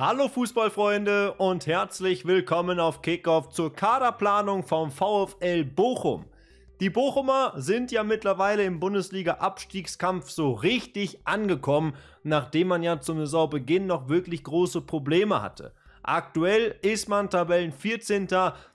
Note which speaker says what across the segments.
Speaker 1: Hallo Fußballfreunde und herzlich willkommen auf Kickoff zur Kaderplanung vom VfL Bochum. Die Bochumer sind ja mittlerweile im Bundesliga-Abstiegskampf so richtig angekommen, nachdem man ja zum Saisonbeginn noch wirklich große Probleme hatte. Aktuell ist man Tabellen 14.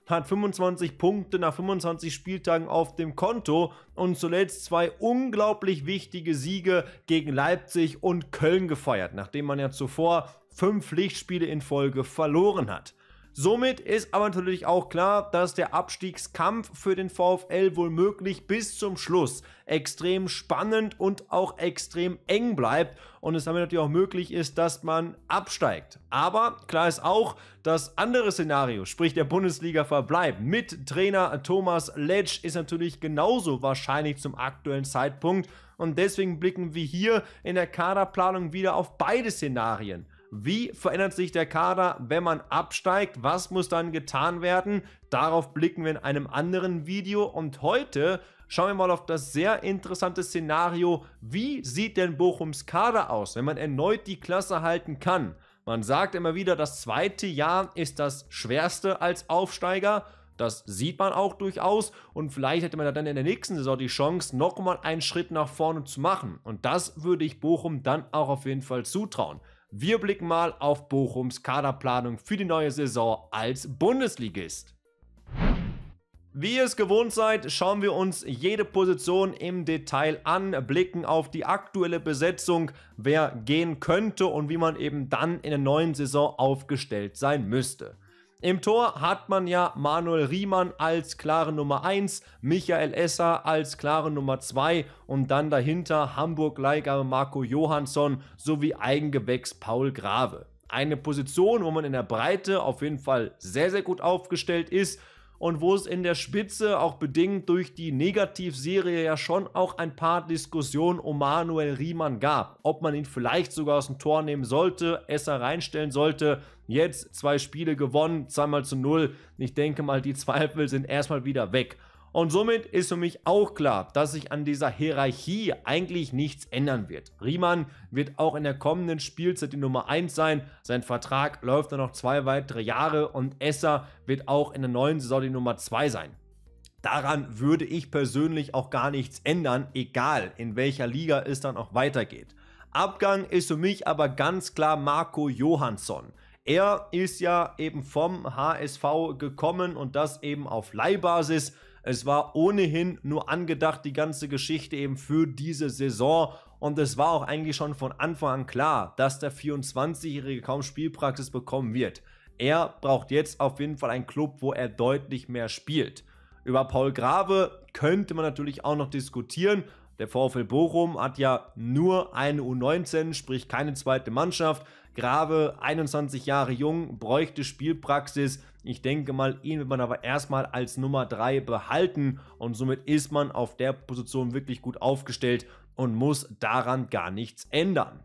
Speaker 1: hat 25 Punkte nach 25 Spieltagen auf dem Konto und zuletzt zwei unglaublich wichtige Siege gegen Leipzig und Köln gefeiert, nachdem man ja zuvor fünf Pflichtspiele in Folge verloren hat. Somit ist aber natürlich auch klar, dass der Abstiegskampf für den VfL wohl möglich bis zum Schluss extrem spannend und auch extrem eng bleibt und es damit natürlich auch möglich ist, dass man absteigt. Aber klar ist auch, das andere Szenario, sprich der Bundesliga-Verbleib mit Trainer Thomas Letsch ist natürlich genauso wahrscheinlich zum aktuellen Zeitpunkt und deswegen blicken wir hier in der Kaderplanung wieder auf beide Szenarien. Wie verändert sich der Kader, wenn man absteigt? Was muss dann getan werden? Darauf blicken wir in einem anderen Video und heute schauen wir mal auf das sehr interessante Szenario, wie sieht denn Bochums Kader aus, wenn man erneut die Klasse halten kann? Man sagt immer wieder, das zweite Jahr ist das schwerste als Aufsteiger. Das sieht man auch durchaus und vielleicht hätte man dann in der nächsten Saison die Chance, nochmal einen Schritt nach vorne zu machen. Und das würde ich Bochum dann auch auf jeden Fall zutrauen. Wir blicken mal auf Bochums Kaderplanung für die neue Saison als Bundesligist. Wie ihr es gewohnt seid, schauen wir uns jede Position im Detail an, blicken auf die aktuelle Besetzung, wer gehen könnte und wie man eben dann in der neuen Saison aufgestellt sein müsste. Im Tor hat man ja Manuel Riemann als klare Nummer 1, Michael Esser als klare Nummer 2 und dann dahinter Hamburg-Leihgabe Marco Johansson sowie Eigengewächs Paul Grave. Eine Position, wo man in der Breite auf jeden Fall sehr, sehr gut aufgestellt ist und wo es in der Spitze auch bedingt durch die Negativserie ja schon auch ein paar Diskussionen um Manuel Riemann gab. Ob man ihn vielleicht sogar aus dem Tor nehmen sollte, Esser reinstellen sollte. Jetzt zwei Spiele gewonnen, zweimal zu null. Ich denke mal, die Zweifel sind erstmal wieder weg. Und somit ist für mich auch klar, dass sich an dieser Hierarchie eigentlich nichts ändern wird. Riemann wird auch in der kommenden Spielzeit die Nummer 1 sein. Sein Vertrag läuft dann noch zwei weitere Jahre und Esser wird auch in der neuen Saison die Nummer 2 sein. Daran würde ich persönlich auch gar nichts ändern, egal in welcher Liga es dann auch weitergeht. Abgang ist für mich aber ganz klar Marco Johansson. Er ist ja eben vom HSV gekommen und das eben auf Leihbasis. Es war ohnehin nur angedacht, die ganze Geschichte eben für diese Saison. Und es war auch eigentlich schon von Anfang an klar, dass der 24-Jährige kaum Spielpraxis bekommen wird. Er braucht jetzt auf jeden Fall einen Club, wo er deutlich mehr spielt. Über Paul Grave könnte man natürlich auch noch diskutieren. Der VfL Bochum hat ja nur eine U19, sprich keine zweite Mannschaft. Grave, 21 Jahre jung, bräuchte Spielpraxis. Ich denke mal, ihn wird man aber erstmal als Nummer 3 behalten und somit ist man auf der Position wirklich gut aufgestellt und muss daran gar nichts ändern.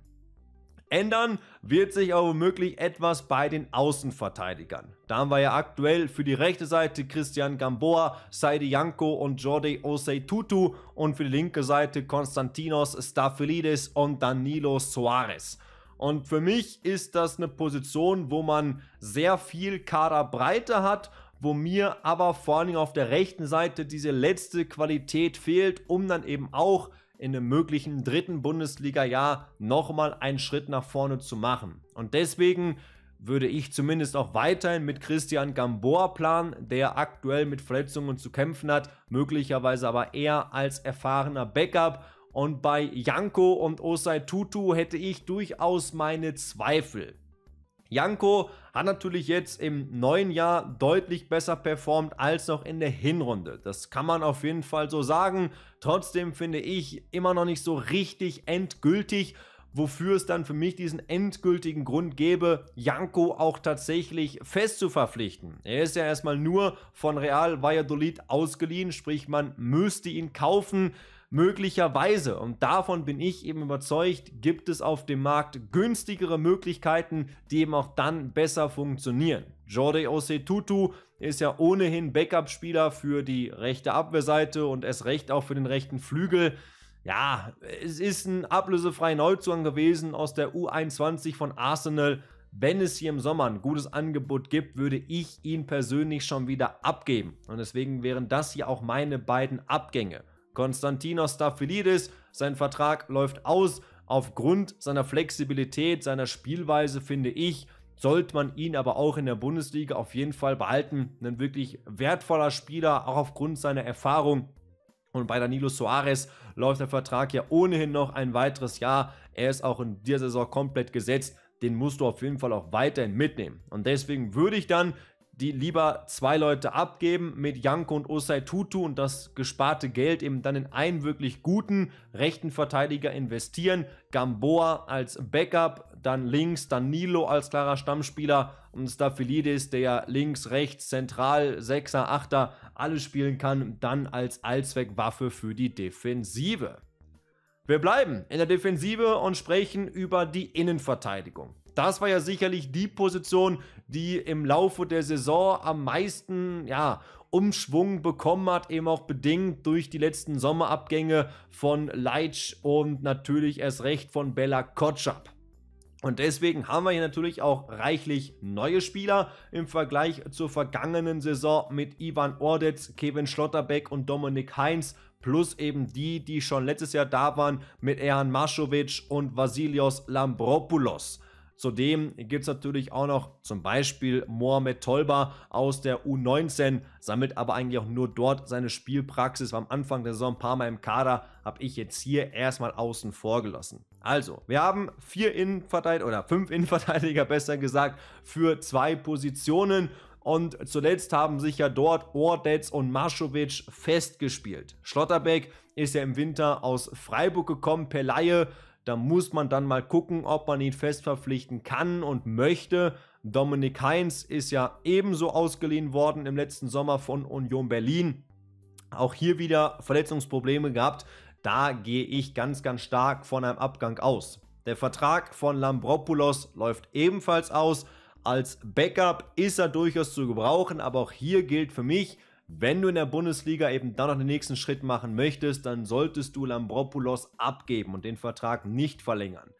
Speaker 1: Ändern wird sich aber womöglich etwas bei den Außenverteidigern. Da haben wir ja aktuell für die rechte Seite Christian Gamboa, Saidi Janko und Jordi Osei Tutu und für die linke Seite Konstantinos Stafelidis und Danilo Soares. Und für mich ist das eine Position, wo man sehr viel Kaderbreite hat, wo mir aber vor allen Dingen auf der rechten Seite diese letzte Qualität fehlt, um dann eben auch in einem möglichen dritten Bundesliga-Jahr nochmal einen Schritt nach vorne zu machen. Und deswegen würde ich zumindest auch weiterhin mit Christian Gamboa planen, der aktuell mit Verletzungen zu kämpfen hat, möglicherweise aber eher als erfahrener Backup und bei Janko und Osei Tutu hätte ich durchaus meine Zweifel. Janko hat natürlich jetzt im neuen Jahr deutlich besser performt als noch in der Hinrunde. Das kann man auf jeden Fall so sagen. Trotzdem finde ich immer noch nicht so richtig endgültig, wofür es dann für mich diesen endgültigen Grund gäbe, Janko auch tatsächlich fest zu verpflichten. Er ist ja erstmal nur von Real Valladolid ausgeliehen, sprich man müsste ihn kaufen möglicherweise, und davon bin ich eben überzeugt, gibt es auf dem Markt günstigere Möglichkeiten, die eben auch dann besser funktionieren. Jordi Osetutu ist ja ohnehin Backup-Spieler für die rechte Abwehrseite und erst recht auch für den rechten Flügel. Ja, es ist ein ablösefreier Neuzugang gewesen aus der U21 von Arsenal. Wenn es hier im Sommer ein gutes Angebot gibt, würde ich ihn persönlich schon wieder abgeben. Und deswegen wären das hier auch meine beiden Abgänge. Konstantinos Staphylidis. Sein Vertrag läuft aus. Aufgrund seiner Flexibilität, seiner Spielweise finde ich, sollte man ihn aber auch in der Bundesliga auf jeden Fall behalten. Ein wirklich wertvoller Spieler, auch aufgrund seiner Erfahrung. Und bei Danilo Soares läuft der Vertrag ja ohnehin noch ein weiteres Jahr. Er ist auch in dieser Saison komplett gesetzt. Den musst du auf jeden Fall auch weiterhin mitnehmen. Und deswegen würde ich dann die lieber zwei Leute abgeben mit Janko und Osei Tutu und das gesparte Geld eben dann in einen wirklich guten rechten Verteidiger investieren. Gamboa als Backup, dann links Danilo als klarer Stammspieler und Staphylidis, der ja links, rechts, zentral, Sechser, Achter alles spielen kann, dann als Allzweckwaffe für die Defensive. Wir bleiben in der Defensive und sprechen über die Innenverteidigung das war ja sicherlich die Position, die im Laufe der Saison am meisten, ja, Umschwung bekommen hat, eben auch bedingt durch die letzten Sommerabgänge von Leitsch und natürlich erst recht von Bella Kotschap. Und deswegen haben wir hier natürlich auch reichlich neue Spieler im Vergleich zur vergangenen Saison mit Ivan Ordetz, Kevin Schlotterbeck und Dominik Heinz plus eben die, die schon letztes Jahr da waren mit Erhan Maschowitsch und Vasilios Lambropoulos. Zudem gibt es natürlich auch noch zum Beispiel Mohamed Tolba aus der U19, sammelt aber eigentlich auch nur dort seine Spielpraxis. War am Anfang der Saison ein paar Mal im Kader, habe ich jetzt hier erstmal außen vor gelassen. Also, wir haben vier Innenverteidiger oder fünf Innenverteidiger besser gesagt für zwei Positionen. Und zuletzt haben sich ja dort Ordetz und Maschovic festgespielt. Schlotterbeck ist ja im Winter aus Freiburg gekommen per Laie da muss man dann mal gucken, ob man ihn fest verpflichten kann und möchte. Dominik Heinz ist ja ebenso ausgeliehen worden im letzten Sommer von Union Berlin. Auch hier wieder Verletzungsprobleme gehabt. Da gehe ich ganz, ganz stark von einem Abgang aus. Der Vertrag von Lambropoulos läuft ebenfalls aus. Als Backup ist er durchaus zu gebrauchen, aber auch hier gilt für mich, wenn du in der Bundesliga eben dann noch den nächsten Schritt machen möchtest, dann solltest du Lambropoulos abgeben und den Vertrag nicht verlängern.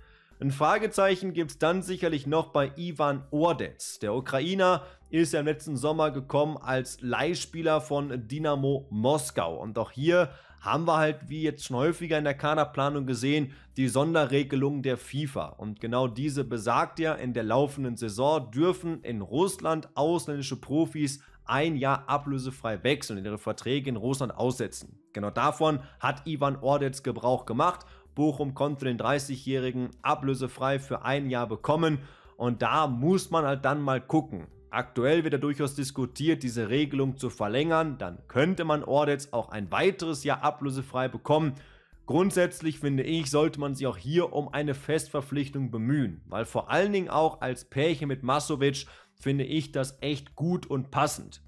Speaker 1: Ein Fragezeichen gibt es dann sicherlich noch bei Ivan Ordetz. Der Ukrainer ist ja im letzten Sommer gekommen als Leihspieler von Dynamo Moskau. Und auch hier haben wir halt, wie jetzt schon häufiger in der Kaderplanung gesehen, die Sonderregelung der FIFA. Und genau diese besagt ja, in der laufenden Saison dürfen in Russland ausländische Profis ein Jahr ablösefrei wechseln und ihre Verträge in Russland aussetzen. Genau davon hat Ivan Ordetz Gebrauch gemacht. Bochum konnte den 30-Jährigen ablösefrei für ein Jahr bekommen und da muss man halt dann mal gucken. Aktuell wird ja durchaus diskutiert, diese Regelung zu verlängern, dann könnte man Ordetz auch ein weiteres Jahr ablösefrei bekommen. Grundsätzlich finde ich, sollte man sich auch hier um eine Festverpflichtung bemühen, weil vor allen Dingen auch als Pärchen mit Massovic finde ich das echt gut und passend.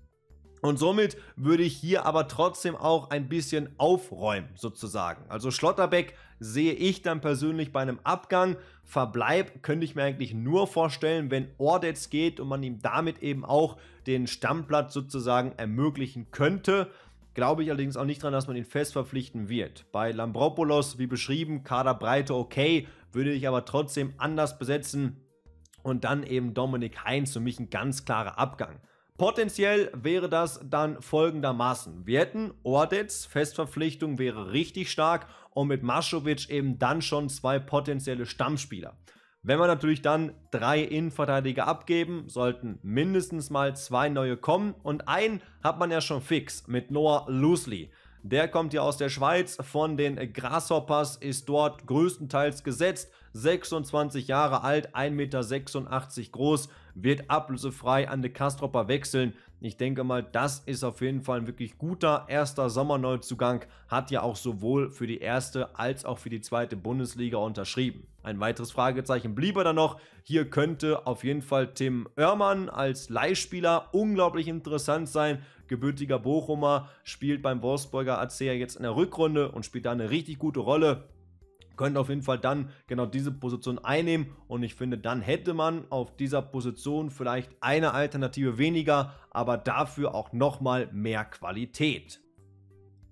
Speaker 1: Und somit würde ich hier aber trotzdem auch ein bisschen aufräumen, sozusagen. Also Schlotterbeck sehe ich dann persönlich bei einem Abgang. Verbleib könnte ich mir eigentlich nur vorstellen, wenn Ordetz geht und man ihm damit eben auch den Stammplatz sozusagen ermöglichen könnte. Glaube ich allerdings auch nicht daran, dass man ihn fest verpflichten wird. Bei Lambropoulos, wie beschrieben, Kaderbreite okay, würde ich aber trotzdem anders besetzen und dann eben Dominik Heinz, für mich ein ganz klarer Abgang. Potenziell wäre das dann folgendermaßen. Wir hätten Ordetz, Festverpflichtung wäre richtig stark und mit Maschovic eben dann schon zwei potenzielle Stammspieler. Wenn wir natürlich dann drei Innenverteidiger abgeben, sollten mindestens mal zwei neue kommen und einen hat man ja schon fix mit Noah Lusley. Der kommt hier aus der Schweiz von den Grasshoppers, ist dort größtenteils gesetzt, 26 Jahre alt, 1,86 Meter groß, wird ablösefrei an De Kastropper wechseln. Ich denke mal, das ist auf jeden Fall ein wirklich guter erster Sommerneuzugang. Hat ja auch sowohl für die erste als auch für die zweite Bundesliga unterschrieben. Ein weiteres Fragezeichen bliebe er dann noch. Hier könnte auf jeden Fall Tim Oermann als Leihspieler unglaublich interessant sein. Gebürtiger Bochumer spielt beim Wolfsburger AC jetzt in der Rückrunde und spielt da eine richtig gute Rolle könnte auf jeden Fall dann genau diese Position einnehmen und ich finde, dann hätte man auf dieser Position vielleicht eine Alternative weniger, aber dafür auch nochmal mehr Qualität.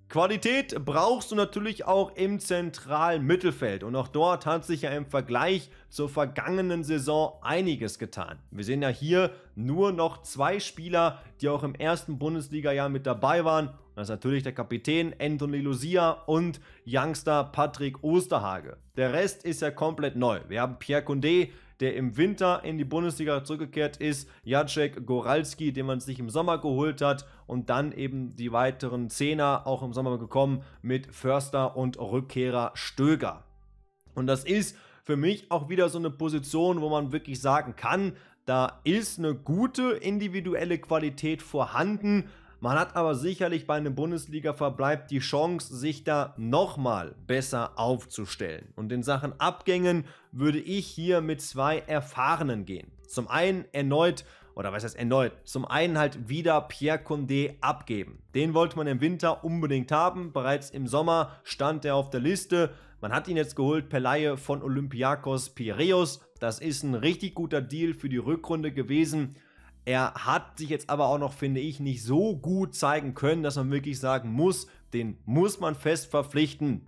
Speaker 1: Qualität brauchst du natürlich auch im zentralen Mittelfeld und auch dort hat sich ja im Vergleich zur vergangenen Saison einiges getan. Wir sehen ja hier nur noch zwei Spieler, die auch im ersten Bundesliga-Jahr mit dabei waren. das ist natürlich der Kapitän Anthony Lucia und Youngster Patrick Osterhage. Der Rest ist ja komplett neu. Wir haben Pierre Condé, der im Winter in die Bundesliga zurückgekehrt ist, Jacek Goralski, den man sich im Sommer geholt hat und dann eben die weiteren Zehner auch im Sommer gekommen mit Förster und Rückkehrer Stöger. Und das ist für mich auch wieder so eine Position, wo man wirklich sagen kann, da ist eine gute individuelle Qualität vorhanden, man hat aber sicherlich bei einem Bundesliga-Verbleib die Chance, sich da nochmal besser aufzustellen. Und in Sachen Abgängen würde ich hier mit zwei Erfahrenen gehen. Zum einen erneut oder was heißt erneut, zum einen halt wieder Pierre Condé abgeben. Den wollte man im Winter unbedingt haben, bereits im Sommer stand er auf der Liste. Man hat ihn jetzt geholt per Laie von Olympiakos Piraeus. Das ist ein richtig guter Deal für die Rückrunde gewesen er hat sich jetzt aber auch noch, finde ich, nicht so gut zeigen können, dass man wirklich sagen muss, den muss man fest verpflichten.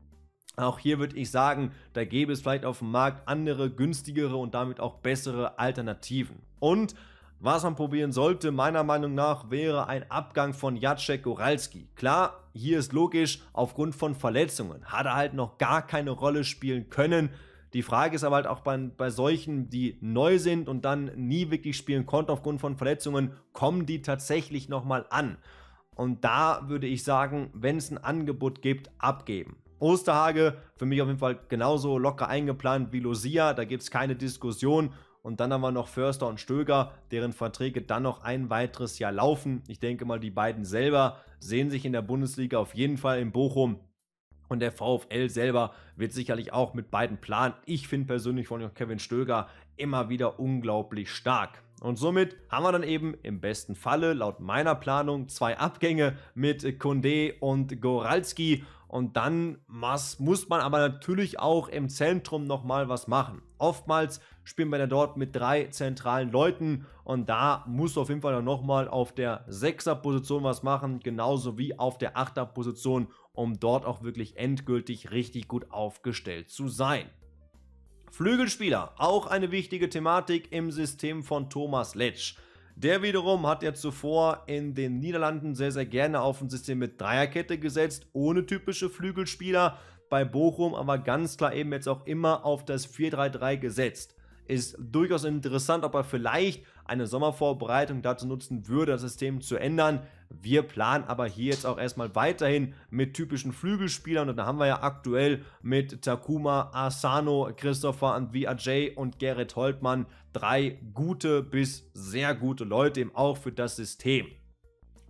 Speaker 1: Auch hier würde ich sagen, da gäbe es vielleicht auf dem Markt andere, günstigere und damit auch bessere Alternativen. Und was man probieren sollte, meiner Meinung nach, wäre ein Abgang von Jacek Goralski. Klar, hier ist logisch, aufgrund von Verletzungen hat er halt noch gar keine Rolle spielen können. Die Frage ist aber halt auch bei, bei solchen, die neu sind und dann nie wirklich spielen konnten aufgrund von Verletzungen, kommen die tatsächlich nochmal an. Und da würde ich sagen, wenn es ein Angebot gibt, abgeben. Osterhage für mich auf jeden Fall genauso locker eingeplant wie Lucia, da gibt es keine Diskussion. Und dann haben wir noch Förster und Stöger, deren Verträge dann noch ein weiteres Jahr laufen. Ich denke mal, die beiden selber sehen sich in der Bundesliga auf jeden Fall in Bochum und der VfL selber wird sicherlich auch mit beiden planen. Ich finde persönlich von Kevin Stöger immer wieder unglaublich stark. Und somit haben wir dann eben im besten Falle, laut meiner Planung, zwei Abgänge mit Condé und Goralski. Und dann muss, muss man aber natürlich auch im Zentrum nochmal was machen. Oftmals spielen wir da dort mit drei zentralen Leuten und da muss auf jeden Fall nochmal auf der 6er-Position was machen, genauso wie auf der 8er-Position um dort auch wirklich endgültig richtig gut aufgestellt zu sein. Flügelspieler, auch eine wichtige Thematik im System von Thomas Letsch. Der wiederum hat ja zuvor in den Niederlanden sehr, sehr gerne auf ein System mit Dreierkette gesetzt, ohne typische Flügelspieler. Bei Bochum aber ganz klar eben jetzt auch immer auf das 4-3-3 gesetzt ist durchaus interessant, ob er vielleicht eine Sommervorbereitung dazu nutzen würde, das System zu ändern. Wir planen aber hier jetzt auch erstmal weiterhin mit typischen Flügelspielern und da haben wir ja aktuell mit Takuma, Asano, Christopher und Vijay und Gerrit Holtmann drei gute bis sehr gute Leute eben auch für das System.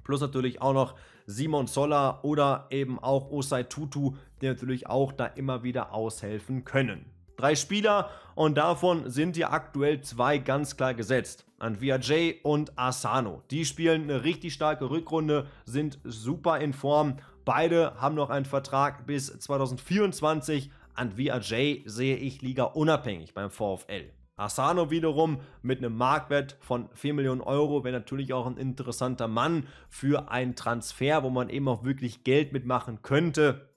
Speaker 1: Plus natürlich auch noch Simon Soller oder eben auch Osai Tutu, die natürlich auch da immer wieder aushelfen können. Drei Spieler und davon sind ja aktuell zwei ganz klar gesetzt. Anvia Jay und Asano. Die spielen eine richtig starke Rückrunde, sind super in Form. Beide haben noch einen Vertrag bis 2024. Anvia Jay sehe ich Liga unabhängig beim VfL. Asano wiederum mit einem Marktwert von 4 Millionen Euro wäre natürlich auch ein interessanter Mann für einen Transfer, wo man eben auch wirklich Geld mitmachen könnte.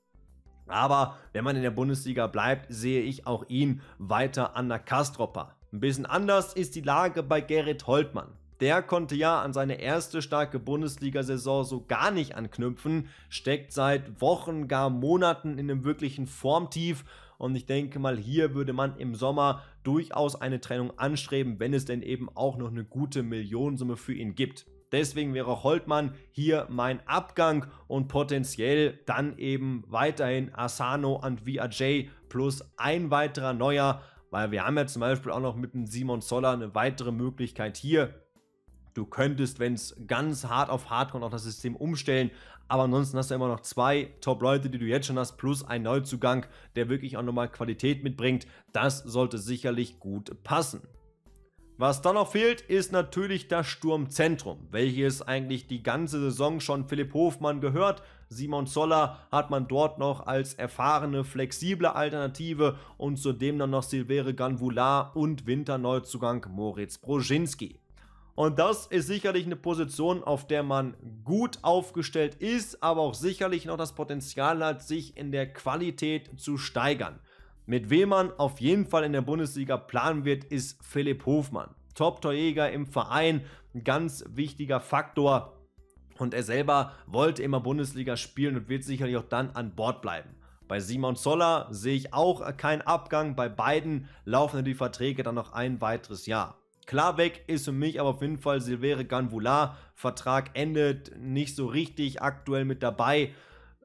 Speaker 1: Aber wenn man in der Bundesliga bleibt, sehe ich auch ihn weiter an der Kastropa. Ein bisschen anders ist die Lage bei Gerrit Holtmann. Der konnte ja an seine erste starke Bundesliga-Saison so gar nicht anknüpfen, steckt seit Wochen, gar Monaten in einem wirklichen Formtief und ich denke mal, hier würde man im Sommer durchaus eine Trennung anstreben, wenn es denn eben auch noch eine gute Millionensumme für ihn gibt. Deswegen wäre Holtmann hier mein Abgang und potenziell dann eben weiterhin Asano und VRJ plus ein weiterer neuer, weil wir haben ja zum Beispiel auch noch mit dem Simon Zoller eine weitere Möglichkeit hier. Du könntest, wenn es ganz hart auf hart kommt, auch das System umstellen. Aber ansonsten hast du immer noch zwei Top-Leute, die du jetzt schon hast, plus einen Neuzugang, der wirklich auch nochmal Qualität mitbringt. Das sollte sicherlich gut passen. Was dann noch fehlt, ist natürlich das Sturmzentrum, welches eigentlich die ganze Saison schon Philipp Hofmann gehört. Simon Zoller hat man dort noch als erfahrene, flexible Alternative und zudem dann noch Silvere Ganvoular und Winterneuzugang Moritz Brozinski. Und das ist sicherlich eine Position, auf der man gut aufgestellt ist, aber auch sicherlich noch das Potenzial hat, sich in der Qualität zu steigern. Mit wem man auf jeden Fall in der Bundesliga planen wird, ist Philipp Hofmann. Top-Torjäger im Verein, ein ganz wichtiger Faktor. Und er selber wollte immer Bundesliga spielen und wird sicherlich auch dann an Bord bleiben. Bei Simon Zoller sehe ich auch keinen Abgang. Bei beiden laufen die Verträge dann noch ein weiteres Jahr. Klar weg ist für mich aber auf jeden Fall Silvere Ganvula. Vertrag endet nicht so richtig aktuell mit dabei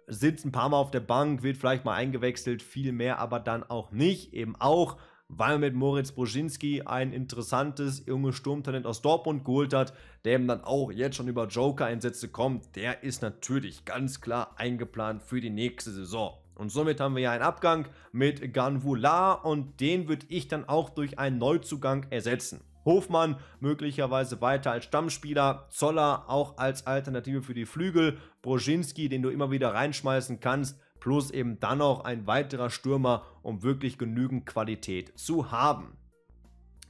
Speaker 1: sitzt ein paar Mal auf der Bank, wird vielleicht mal eingewechselt, viel mehr aber dann auch nicht. Eben auch, weil man mit Moritz Bruschinski ein interessantes junges Sturmtalent aus Dortmund geholt hat, der eben dann auch jetzt schon über Joker-Einsätze kommt. Der ist natürlich ganz klar eingeplant für die nächste Saison. Und somit haben wir ja einen Abgang mit Ganvula und den würde ich dann auch durch einen Neuzugang ersetzen. Hofmann möglicherweise weiter als Stammspieler, Zoller auch als Alternative für die Flügel, Brozinski, den du immer wieder reinschmeißen kannst, plus eben dann noch ein weiterer Stürmer, um wirklich genügend Qualität zu haben.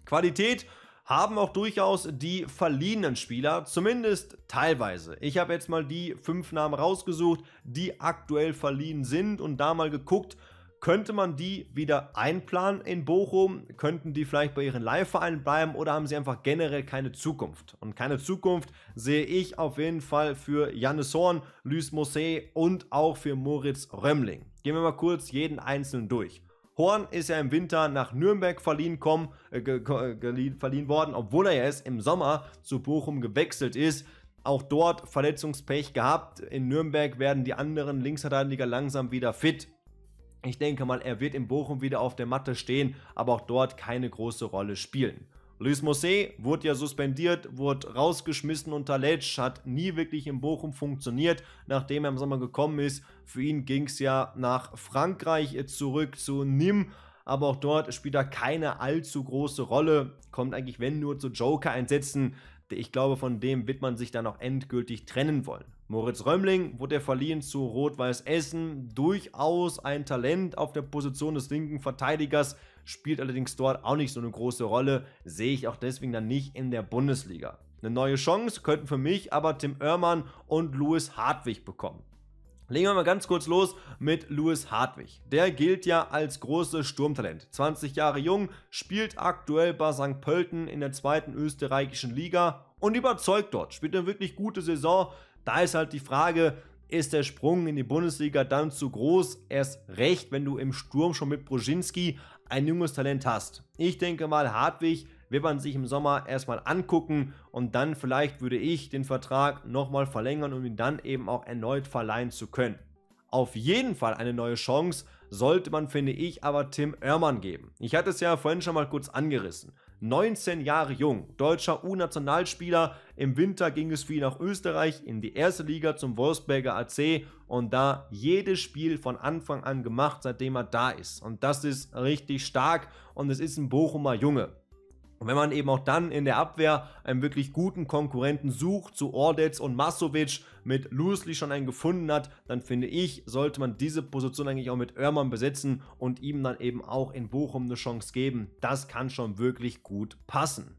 Speaker 1: Qualität haben auch durchaus die verliehenen Spieler, zumindest teilweise. Ich habe jetzt mal die fünf Namen rausgesucht, die aktuell verliehen sind und da mal geguckt, könnte man die wieder einplanen in Bochum? Könnten die vielleicht bei ihren Leihvereinen bleiben oder haben sie einfach generell keine Zukunft? Und keine Zukunft sehe ich auf jeden Fall für Jannis Horn, Luis Mosse und auch für Moritz Römmling. Gehen wir mal kurz jeden einzelnen durch. Horn ist ja im Winter nach Nürnberg verliehen, kommen, äh, äh verliehen worden, obwohl er ja erst im Sommer zu Bochum gewechselt ist. Auch dort Verletzungspech gehabt. In Nürnberg werden die anderen Linksverteidiger langsam wieder fit. Ich denke mal, er wird in Bochum wieder auf der Matte stehen, aber auch dort keine große Rolle spielen. Luis Mosse wurde ja suspendiert, wurde rausgeschmissen unter Letsch, hat nie wirklich in Bochum funktioniert, nachdem er im Sommer gekommen ist. Für ihn ging es ja nach Frankreich zurück zu Nîmes, aber auch dort spielt er keine allzu große Rolle, kommt eigentlich wenn nur zu Joker einsetzen ich glaube, von dem wird man sich dann auch endgültig trennen wollen. Moritz Römmling wurde verliehen zu Rot-Weiß Essen, durchaus ein Talent auf der Position des linken Verteidigers, spielt allerdings dort auch nicht so eine große Rolle, sehe ich auch deswegen dann nicht in der Bundesliga. Eine neue Chance könnten für mich aber Tim Oermann und Louis Hartwig bekommen. Legen wir mal ganz kurz los mit Louis Hartwig. Der gilt ja als großes Sturmtalent. 20 Jahre jung, spielt aktuell bei St. Pölten in der zweiten österreichischen Liga und überzeugt dort. Spielt eine wirklich gute Saison. Da ist halt die Frage, ist der Sprung in die Bundesliga dann zu groß? Erst recht, wenn du im Sturm schon mit Brzezinski ein junges Talent hast. Ich denke mal, Hartwig wird man sich im Sommer erstmal angucken und dann vielleicht würde ich den Vertrag nochmal verlängern, um ihn dann eben auch erneut verleihen zu können. Auf jeden Fall eine neue Chance sollte man, finde ich, aber Tim Oermann geben. Ich hatte es ja vorhin schon mal kurz angerissen. 19 Jahre jung, deutscher U-Nationalspieler. Im Winter ging es für ihn nach Österreich in die erste Liga zum Wolfsberger AC und da jedes Spiel von Anfang an gemacht, seitdem er da ist. Und das ist richtig stark und es ist ein Bochumer Junge. Und wenn man eben auch dann in der Abwehr einen wirklich guten Konkurrenten sucht, zu so Ordetz und Masovic mit Lusli schon einen gefunden hat, dann finde ich, sollte man diese Position eigentlich auch mit Oermann besetzen und ihm dann eben auch in Bochum eine Chance geben. Das kann schon wirklich gut passen.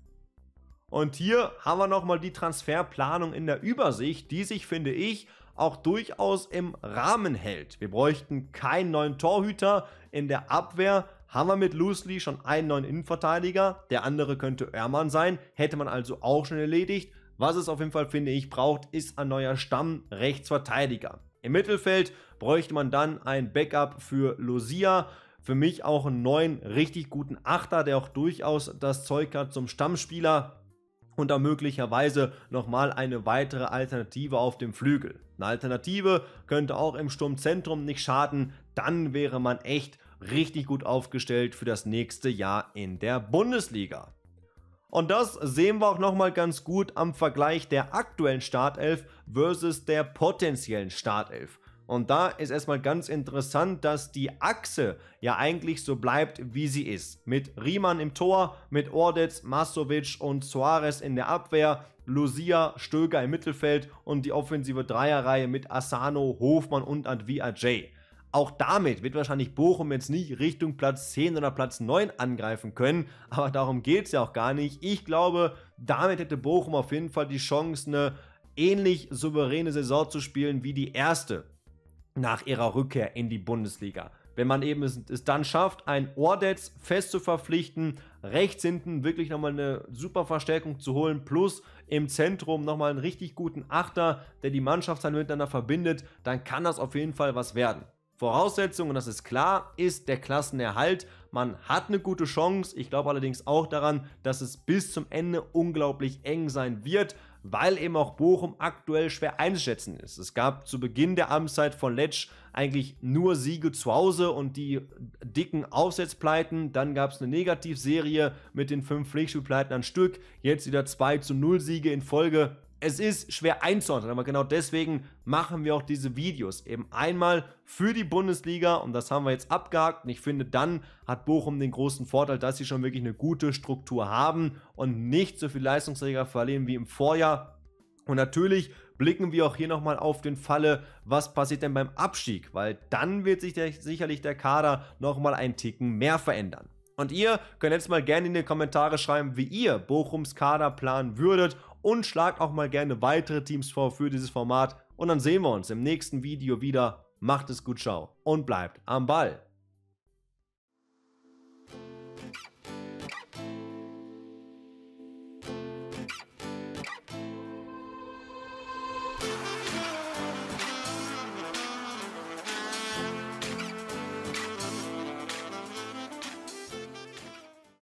Speaker 1: Und hier haben wir nochmal die Transferplanung in der Übersicht, die sich, finde ich, auch durchaus im Rahmen hält. Wir bräuchten keinen neuen Torhüter in der Abwehr haben wir mit Loosely schon einen neuen Innenverteidiger. Der andere könnte Ermann sein. Hätte man also auch schon erledigt. Was es auf jeden Fall, finde ich, braucht, ist ein neuer Stammrechtsverteidiger. Im Mittelfeld bräuchte man dann ein Backup für Lucia. Für mich auch einen neuen, richtig guten Achter, der auch durchaus das Zeug hat zum Stammspieler und da möglicherweise nochmal eine weitere Alternative auf dem Flügel. Eine Alternative könnte auch im Sturmzentrum nicht schaden, dann wäre man echt richtig gut aufgestellt für das nächste Jahr in der Bundesliga. Und das sehen wir auch nochmal ganz gut am Vergleich der aktuellen Startelf versus der potenziellen Startelf. Und da ist erstmal ganz interessant, dass die Achse ja eigentlich so bleibt, wie sie ist. Mit Riemann im Tor, mit Ordetz, Masovic und Suarez in der Abwehr, Lucia, Stöger im Mittelfeld und die offensive Dreierreihe mit Asano, Hofmann und Advia Jay. Auch damit wird wahrscheinlich Bochum jetzt nicht Richtung Platz 10 oder Platz 9 angreifen können, aber darum geht es ja auch gar nicht. Ich glaube, damit hätte Bochum auf jeden Fall die Chance, eine ähnlich souveräne Saison zu spielen wie die erste nach ihrer Rückkehr in die Bundesliga. Wenn man eben es, es dann schafft, einen Ordetz fest zu verpflichten, rechts hinten wirklich nochmal eine super Verstärkung zu holen, plus im Zentrum nochmal einen richtig guten Achter, der die Mannschaftsteile miteinander verbindet, dann kann das auf jeden Fall was werden. Voraussetzung, und das ist klar, ist der Klassenerhalt. Man hat eine gute Chance. Ich glaube allerdings auch daran, dass es bis zum Ende unglaublich eng sein wird, weil eben auch Bochum aktuell schwer einzuschätzen ist. Es gab zu Beginn der Amtszeit von Letsch eigentlich nur Siege zu Hause und die dicken Aufsetzpleiten. Dann gab es eine Negativserie mit den fünf Pflichtspielpleiten an Stück. Jetzt wieder 2 zu 0 Siege in Folge es ist schwer einzuordnen, aber genau deswegen machen wir auch diese Videos. Eben einmal für die Bundesliga und das haben wir jetzt abgehakt. Und ich finde, dann hat Bochum den großen Vorteil, dass sie schon wirklich eine gute Struktur haben und nicht so viel Leistungsträger verlieren wie im Vorjahr. Und natürlich blicken wir auch hier nochmal auf den Falle, was passiert denn beim Abstieg, weil dann wird sich der, sicherlich der Kader nochmal ein Ticken mehr verändern. Und ihr könnt jetzt mal gerne in die Kommentare schreiben, wie ihr Bochums Kader planen würdet und schlagt auch mal gerne weitere Teams vor für dieses Format. Und dann sehen wir uns im nächsten Video wieder. Macht es gut, ciao und bleibt am Ball.